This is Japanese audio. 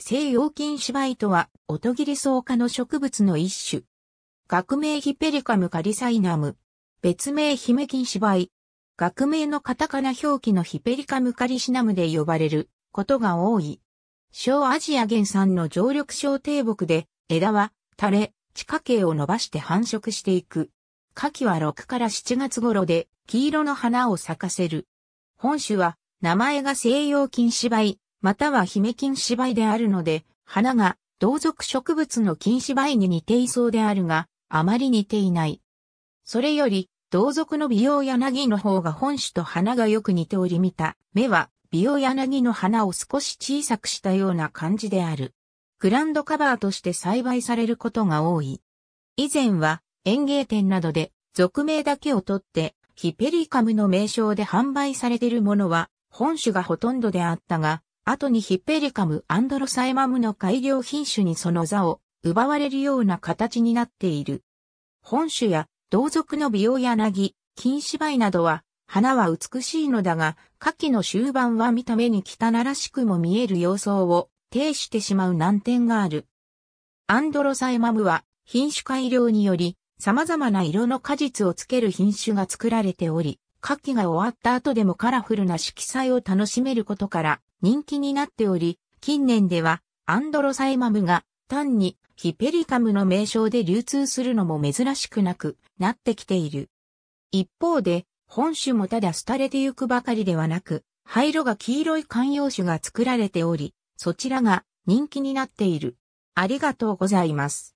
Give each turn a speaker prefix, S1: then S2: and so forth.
S1: 西洋菌芝居とは、音切り草科の植物の一種。学
S2: 名ヒペリカムカリサイナム。別名ヒメキン芝居。学名のカタカナ表記のヒペリカムカリシナムで呼ばれることが多い。小アジア原産の常緑小低木で、枝は垂れ、地下茎を伸ばして繁殖していく。夏季は6から7月頃で、黄色の花を咲かせる。本種は、名前が西洋菌芝居。またはヒメキン芝居であるので、花が同族植物の金芝居に似ていそうであるが、あまり似ていない。それより、同族の美容柳の方が本種と花がよく似ており見た。目は、美容柳の花を少し小さくしたような感じである。グランドカバーとして栽培されることが多い。以前は、園芸店などで、俗名だけを取って、ヒペリカムの名称で販売されているものは、本種がほとんどであったが、後にヒッペリカムアンドロサエマムの改良品種にその座を奪われるような形になっている。本種や同族の美容柳、金芝居などは、花は美しいのだが、夏季の終盤は見た目に汚らしくも見える様相を呈してしまう難点がある。アンドロサエマムは品種改良により様々な色の果実をつける品種が作られており、夏季が終わった後でもカラフルな色彩を楽しめることから人気になっており、近年ではアンドロサイマムが単にヒペリカムの名称で流通するのも珍しくなくなってきている。一方で、本種もただ廃れてゆくばかりではなく、灰色が黄色い観葉種が作られており、そちらが
S1: 人気になっている。ありがとうございます。